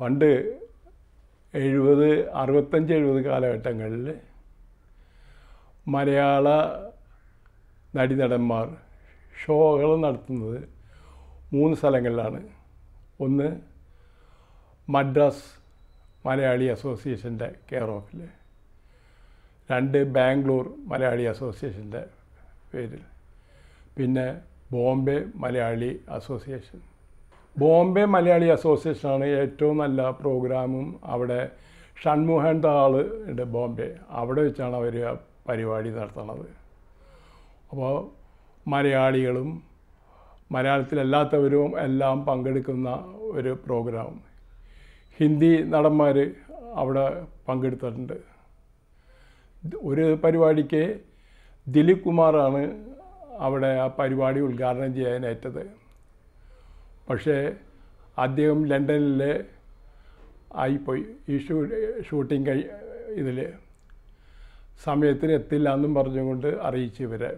പണ്ട് എഴുപത് അറുപത്തഞ്ച് എഴുപത് കാലഘട്ടങ്ങളിൽ മലയാള നടീനടന്മാർ ഷോകൾ നടത്തുന്നത് മൂന്ന് സ്ഥലങ്ങളിലാണ് ഒന്ന് മദ്രാസ് മലയാളി അസോസിയേഷൻ്റെ കെയർ ഓഫിൽ രണ്ട് ബാംഗ്ലൂർ മലയാളി അസോസിയേഷൻ്റെ പേരിൽ പിന്നെ ബോംബെ മലയാളി അസോസിയേഷൻ ബോംബെ മലയാളി അസോസിയേഷനാണ് ഏറ്റവും നല്ല പ്രോഗ്രാമും അവിടെ ഷൺമുഹൻ താൾ ഉണ്ട് ബോംബെ അവിടെ വെച്ചാണ് അവർ പരിപാടി നടത്തുന്നത് അപ്പോൾ മലയാളികളും മലയാളത്തിലല്ലാത്തവരും എല്ലാം പങ്കെടുക്കുന്ന ഒരു പ്രോഗ്രാം ഹിന്ദി നടന്മാർ അവിടെ പങ്കെടുത്തിട്ടുണ്ട് ഒരു പരിപാടിക്ക് ദിലീപ് കുമാറാണ് അവിടെ ആ പരിപാടി ഉദ്ഘാടനം ചെയ്യാനേറ്റത് പക്ഷേ അദ്ദേഹം ലണ്ടനിൽ ആയിപ്പോയി ഈ ഷൂ ഷൂട്ടിംഗ് കഴി ഇതിൽ സമയത്തിന് എത്തില്ല എന്നും പറഞ്ഞുകൊണ്ട് അറിയിച്ചു ഇവരെ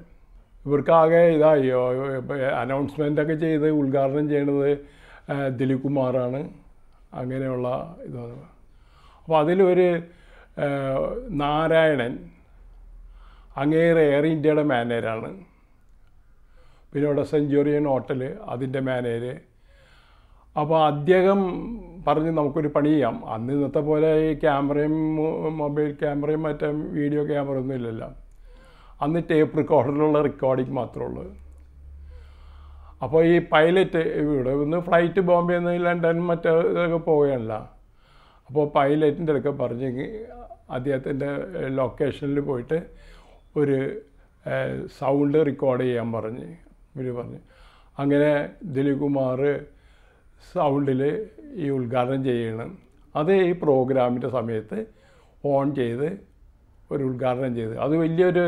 ഇവർക്കാകെ ഇതായി ഒക്കെ ചെയ്ത് ഉദ്ഘാടനം ചെയ്യണത് ദിലീപ് കുമാറാണ് അങ്ങനെയുള്ള ഇതാണ് അപ്പോൾ അതിലൊരു നാരായണൻ അങ്ങേറെ എയർ ഇന്ത്യയുടെ മാനേജറാണ് പിന്നെ അവിടെ സെഞ്ചുറിയൻ ഹോട്ടൽ അതിൻ്റെ മാനേജർ അപ്പോൾ അദ്ദേഹം പറഞ്ഞ് നമുക്കൊരു പണി ചെയ്യാം അന്ന് ഇന്നത്തെ പോലെ ഈ ക്യാമറയും മൊബൈൽ ക്യാമറയും മറ്റേ വീഡിയോ ക്യാമറ ഒന്നും ഇല്ലല്ലോ അന്ന് ടേപ്പ് റെക്കോർഡറിലുള്ള റെക്കോർഡിങ് മാത്രമേ ഉള്ളൂ അപ്പോൾ ഈ പൈലറ്റ് ഇവിടെ ഒന്ന് ഫ്ലൈറ്റ് ബോംബെ എന്ന് ലണ്ടൻ മറ്റേ ഇതൊക്കെ പോവുകയല്ല അപ്പോൾ പൈലറ്റിൻ്റെ അടുക്കെ പറഞ്ഞെങ്കിൽ അദ്ദേഹത്തിൻ്റെ ലൊക്കേഷനിൽ പോയിട്ട് ഒരു സൗണ്ട് റെക്കോർഡ് ചെയ്യാൻ പറഞ്ഞ് ഇവർ പറഞ്ഞു അങ്ങനെ ദിലീപ് കുമാർ സൗണ്ടിൽ ഈ ഉദ്ഘാടനം ചെയ്യണം അത് ഈ പ്രോഗ്രാമിൻ്റെ സമയത്ത് ഓൺ ചെയ്ത് ഒരു ഉദ്ഘാടനം ചെയ്ത് അത് വലിയൊരു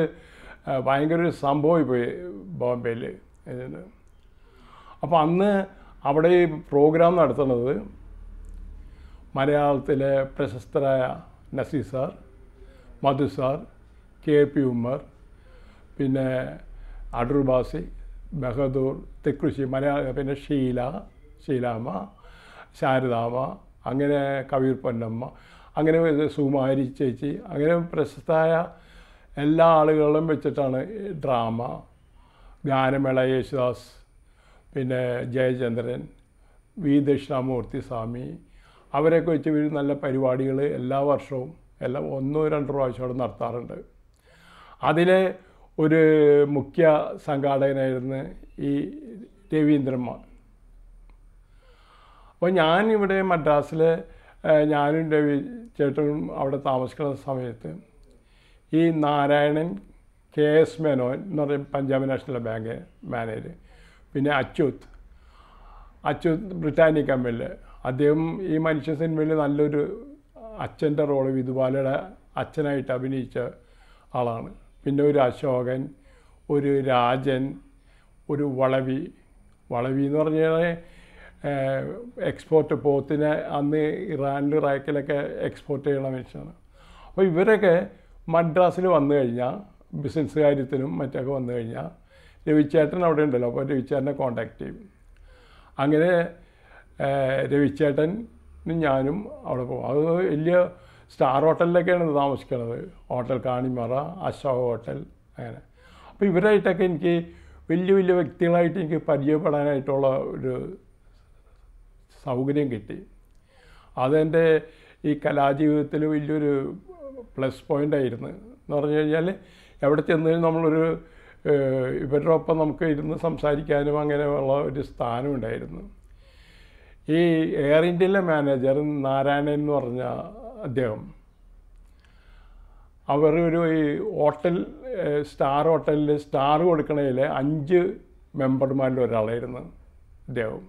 ഭയങ്കര ഒരു സംഭവം പോയി ബോംബെയിൽ അപ്പോൾ അന്ന് അവിടെ ഈ പ്രോഗ്രാം നടത്തുന്നത് മലയാളത്തിലെ പ്രശസ്തരായ നസീർ സാർ മധു സാർ കെ പി ഉമ്മർ പിന്നെ അടൂർ ബാസി ബഹദൂർ തെക്കുശി മലയാള പിന്നെ ഷീല ശീലാമ്മ ശാരദാമ്മ അങ്ങനെ കവിയൂർ പൊന്നമ്മ അങ്ങനെ സുമാരി ചേച്ചി അങ്ങനെ പ്രശസ്തമായ എല്ലാ ആളുകളും വെച്ചിട്ടാണ് ഡ്രാമ ഗാനമേള യേശുദാസ് പിന്നെ ജയചന്ദ്രൻ വി ദക്ഷിണാമൂർത്തി സ്വാമി അവരെയൊക്കെ വെച്ച് നല്ല പരിപാടികൾ എല്ലാ വർഷവും എല്ലാം ഒന്നോ രണ്ടോ പ്രാവശ്യമോടെ നടത്താറുണ്ട് അതിലെ ഒരു മുഖ്യ സംഘാടകനായിരുന്നു ഈ രവീന്ദ്രന്മാർ അപ്പോൾ ഞാനിവിടെ മദ്രാസിൽ ഞാനും രവി ചേട്ടനും അവിടെ താമസിക്കുന്ന സമയത്ത് ഈ നാരായണൻ കെ എസ് മേനോൻ എന്ന് പറയും പഞ്ചാബ് നാഷണൽ ബാങ്ക് മാനേജർ പിന്നെ അച്യുത് അച്യുത് ബ്രിട്ടാനി കമ്പനിയിൽ അദ്ദേഹം ഈ മനുഷ്യ സിനിമയിൽ നല്ലൊരു അച്ഛൻ്റെ റോള് വിധുബാലയുടെ അച്ഛനായിട്ട് അഭിനയിച്ച ആളാണ് പിന്നെ ഒരു അശോകൻ ഒരു രാജൻ ഒരു വളവി വളവി എന്ന് പറഞ്ഞാൽ എക്സ്പോർട്ട് പോത്തിനെ അന്ന് ഇറാനിൽ റാക്കിലൊക്കെ എക്സ്പോർട്ട് ചെയ്യണ മനുഷ്യനാണ് അപ്പോൾ ഇവരൊക്കെ മദ്രാസിൽ വന്നു കഴിഞ്ഞാൽ ബിസിനസ് കാര്യത്തിനും മറ്റൊക്കെ വന്നു കഴിഞ്ഞാൽ രവിച്ചേട്ടൻ അവിടെ ഉണ്ടല്ലോ അപ്പോൾ രവിച്ചേട്ടനെ കോണ്ടാക്ട് ചെയ്യും അങ്ങനെ രവിച്ചേട്ടനും ഞാനും അവിടെ പോകും അത് വലിയ സ്റ്റാർ ഹോട്ടലിലൊക്കെയാണ് താമസിക്കുന്നത് ഹോട്ടൽ കാണിമറ അശോക ഹോട്ടൽ അങ്ങനെ അപ്പോൾ ഇവരായിട്ടൊക്കെ എനിക്ക് വലിയ വലിയ വ്യക്തികളായിട്ട് എനിക്ക് പരിചയപ്പെടാനായിട്ടുള്ള ഒരു സൗകര്യം കിട്ടി അതെൻ്റെ ഈ കലാജീവിതത്തിൽ വലിയൊരു പ്ലസ് പോയിൻ്റായിരുന്നു എന്ന് പറഞ്ഞു കഴിഞ്ഞാൽ എവിടെ ചെന്ന് നമ്മളൊരു ഇവരുടെ ഒപ്പം നമുക്ക് ഇരുന്ന് സംസാരിക്കാനും അങ്ങനെയുള്ള ഒരു സ്ഥാനം ഉണ്ടായിരുന്നു ഈ എയർ ഇന്ത്യയിലെ മാനേജർ നാരായണൻ എന്ന് പറഞ്ഞ അദ്ദേഹം അവർ ഒരു ഈ ഹോട്ടൽ സ്റ്റാർ ഹോട്ടലിൽ സ്റ്റാർ കൊടുക്കണതിൽ അഞ്ച് മെമ്പർമാരിൽ ഒരാളായിരുന്നു അദ്ദേഹം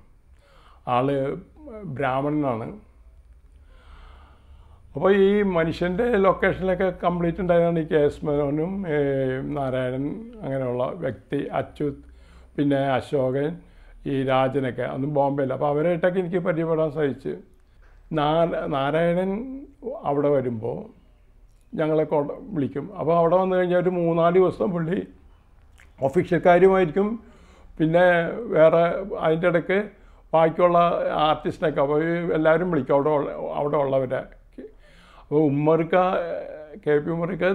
ആള് ബ്രാഹ്മണനാണ് അപ്പോൾ ഈ മനുഷ്യൻ്റെ ലൊക്കേഷനിലൊക്കെ കംപ്ലീറ്റ് ഉണ്ടായതാണ് ഈ കേസ് മേനോനും നാരായണൻ അങ്ങനെയുള്ള വ്യക്തി അച്യുത് പിന്നെ അശോകൻ ഈ രാജനൊക്കെ അന്നും ബോംബെയിൽ അപ്പോൾ അവരായിട്ടൊക്കെ എനിക്ക് പരിചയപ്പെടാൻ സഹിച്ച് നാരായണൻ അവിടെ വരുമ്പോൾ ഞങ്ങളെ വിളിക്കും അപ്പോൾ അവിടെ വന്നു കഴിഞ്ഞാൽ ഒരു മൂന്നാല് ദിവസം പുള്ളി ഒഫീഷ്യൽക്കാരുമായിരിക്കും പിന്നെ വേറെ അതിൻ്റെ ഇടയ്ക്ക് ബാക്കിയുള്ള ആർട്ടിസ്റ്റിനൊക്കെ അപ്പോൾ എല്ലാവരും വിളിക്കും അവിടെ അവിടെ ഉള്ളവരെ അപ്പോൾ ഉമ്മർക്ക കെ പി ഉമ്മർക്ക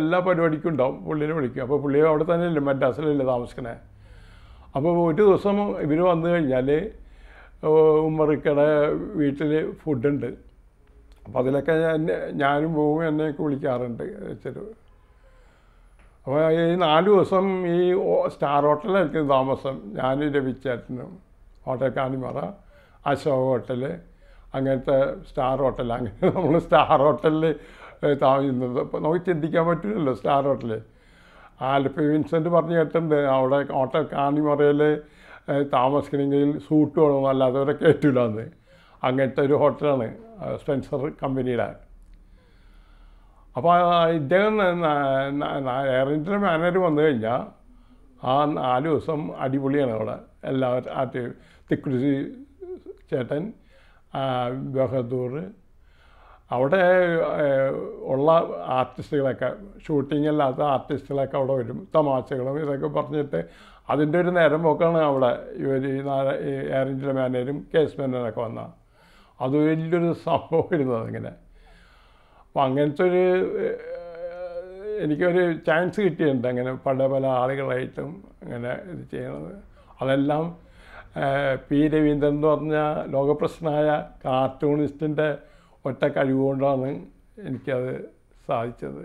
എല്ലാ പരിപാടിക്കും ഉണ്ടാവും പുള്ളിനെ വിളിക്കും അപ്പോൾ പുള്ളി അവിടെ തന്നെ ഇല്ല മദ്രാസിലല്ലേ താമസിക്കണേ അപ്പോൾ ഒരു ദിവസം ഇവർ വന്നു കഴിഞ്ഞാൽ ഉമ്മർക്കയുടെ വീട്ടിൽ ഫുഡുണ്ട് അപ്പോൾ അതിലൊക്കെ ഞാൻ ഞാനും പോകും എന്നെയൊക്കെ വിളിക്കാറുണ്ട് ചെറു അപ്പോൾ ഈ നാല് ദിവസം ഈ സ്റ്റാർ ഹോട്ടലായിരിക്കും താമസം ഞാനും രവിച്ചേട്ടനും കോട്ടക്കാണിമറ അശോക ഹോട്ടൽ അങ്ങനത്തെ സ്റ്റാർ ഹോട്ടൽ അങ്ങനെ നമ്മൾ സ്റ്റാർ ഹോട്ടലിൽ താമസിക്കുന്നത് അപ്പോൾ നമുക്ക് ചിന്തിക്കാൻ പറ്റില്ലല്ലോ സ്റ്റാർ ഹോട്ടൽ ആലപ്പി വിൻസെൻ്റ് പറഞ്ഞു കേട്ടിട്ടുണ്ട് അവിടെ കോട്ട കാണിമറയിൽ താമസിക്കണമെങ്കിൽ സൂട്ട് വേണം അല്ലാതെ അവരെ കയറ്റില്ല അങ്ങനത്തെ ഒരു ഹോട്ടലാണ് സ്പെൻസർ കമ്പനിയുടെ അപ്പോൾ ഇദ്ദേഹം എയർ ഇന്ത്യയുടെ മാനേജർ വന്നു കഴിഞ്ഞാൽ ആ നാല് ദിവസം അടിപൊളിയാണ് അവിടെ എല്ലാവരും ആറ്റ് തിക്കുടിശി ചേട്ടൻ ബഹദൂർ അവിടെ ഉള്ള ആർട്ടിസ്റ്റുകളൊക്കെ ഷൂട്ടിംഗ് അല്ലാത്ത ആർട്ടിസ്റ്റുകളൊക്കെ അവിടെ വരും തമാശകളും ഇതൊക്കെ പറഞ്ഞിട്ട് അതിൻ്റെ ഒരു നേരം പോക്കാണ് അവിടെ ഇവർ ഈ എയർ ഇന്ത്യ മാനേജരും കേസ് മാനേജരൊക്കെ വന്ന അത് വലിയൊരു സംഭവം വരുന്നത് അങ്ങനെ അപ്പം അങ്ങനത്തെ ഒരു എനിക്കൊരു ചാൻസ് കിട്ടിയിട്ടുണ്ട് അങ്ങനെ പല പല ആളുകളായിട്ടും അങ്ങനെ ഇത് ചെയ്യണത് അതെല്ലാം പി രവീന്ദ്രൻ എന്ന് പറഞ്ഞ ലോകപ്രശ്നമായ കാർട്ടൂണിസ്റ്റിൻ്റെ ഒറ്റ കഴിവുകൊണ്ടാണ് എനിക്കത് സാധിച്ചത്